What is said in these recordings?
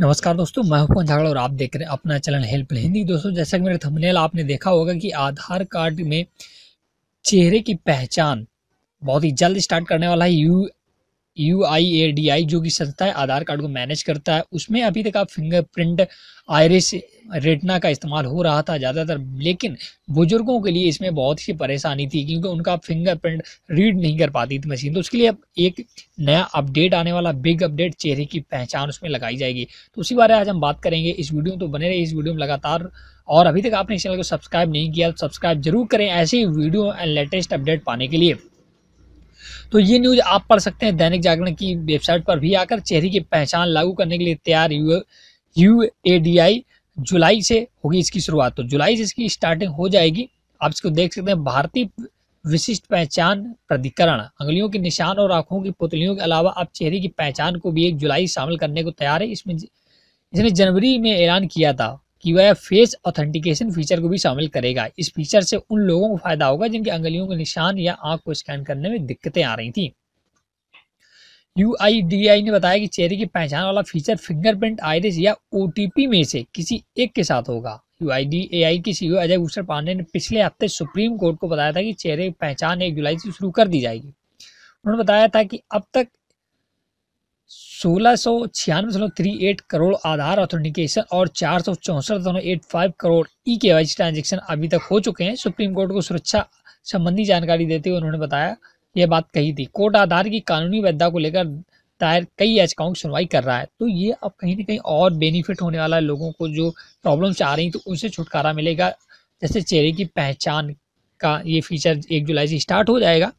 नमस्कार दोस्तों मैं हूं झागड़ा और आप देख रहे हैं अपना चलन हेल्प हिंदी दोस्तों जैसा कि मेरे थंबनेल आपने देखा होगा कि आधार कार्ड में चेहरे की पहचान बहुत ही जल्द स्टार्ट करने वाला है यू यू आई जो कि संस्था है आधार कार्ड को मैनेज करता है उसमें अभी तक आप फिंगरप्रिंट आयरिस रेटना का इस्तेमाल हो रहा था ज़्यादातर लेकिन बुजुर्गों के लिए इसमें बहुत सी परेशानी थी क्योंकि उनका फिंगरप्रिंट रीड नहीं कर पाती थी मशीन तो उसके लिए अब एक नया अपडेट आने वाला बिग अपडेट चेहरे की पहचान उसमें लगाई जाएगी तो उसी बारे में आज हम बात करेंगे इस वीडियो में तो बने रहे इस वीडियो में लगातार और अभी तक आपने इस चैनल को सब्सक्राइब नहीं किया तो सब्सक्राइब जरूर करें ऐसे ही वीडियो एंड लेटेस्ट अपडेट पाने के लिए तो ये न्यूज़ आप पढ़ सकते हैं दैनिक जागरण की वेबसाइट पर भी आकर चेहरे की पहचान लागू करने के लिए तैयार यू यू जुलाई से होगी इसकी शुरुआत तो जुलाई से इसकी स्टार्टिंग हो जाएगी आप इसको देख सकते हैं भारतीय विशिष्ट पहचान प्राधिकरण अंगलियों के निशान और आंखों की पुतलियों के अलावा अब चेहरे की पहचान को भी एक जुलाई शामिल करने को तैयार है इसमें इसने जनवरी में ऐलान किया था कि वह फेस ऑथेंटिकेशन फीचर को भी शामिल करेगा इस फीचर से उन लोगों को फायदा होगा जिनकी अंगलियों के निशान या आंख को स्कैन करने में दिक्कतें आ रही थी यू ने बताया कि चेहरे की पहचान वाला फीचर फिंगरप्रिंट आयरिस या ओ में से किसी एक के साथ होगा यू आई आई डी ए के सीईओ अजय भूषण पांडे ने पिछले हफ्ते सुप्रीम कोर्ट को बताया था कि चेहरे की पहचान एक जुलाई से शुरू कर दी जाएगी उन्होंने बताया था कि अब तक सोलह सौ छियानवे three eight crore Aadhaar authentication और चार सौ चौंसठ एट फाइव करोड़ ई के वाई ट्रांजेक्शन अभी तक हो चुके हैं सुप्रीम कोर्ट को सुरक्षा संबंधी जानकारी देते हुए उन्होंने बताया यह बात कही थी कोर्ट आधार की कानूनी वैधता को लेकर दायर कई याचिकाओं की सुनवाई कर रहा है तो ये अब कहीं ना कहीं और बेनिफिट होने वाला है लोगों को जो प्रॉब्लम्स आ रही तो उनसे छुटकारा मिलेगा जैसे चेहरे की पहचान का ये फीचर एक जुलाई से स्टार्ट हो जाएगा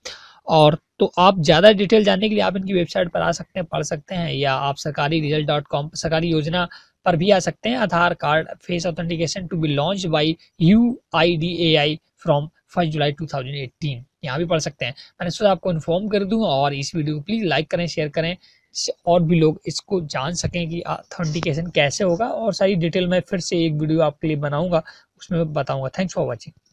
और तो आप ज़्यादा डिटेल जानने के लिए आप इनकी वेबसाइट पर आ सकते हैं पढ़ सकते हैं या आप सरकारी रिजल्ट डॉट कॉम सरकारी योजना पर भी आ सकते हैं Aadhaar card face authentication to be launch by U I D A I from first July two thousand eighteen यहाँ भी पढ़ सकते हैं मैंने सोचा आपको इन्फॉर्म कर दूँ और इस वीडियो को प्लीज़ लाइक करें शेयर करें और भी लोग इसको जान सकें कि ऑथेंटिकेशन कैसे होगा और सारी डिटेल मैं फिर से एक वीडियो आपके लिए बनाऊंगा उसमें बताऊंगा थैंक्स फॉर वॉचिंग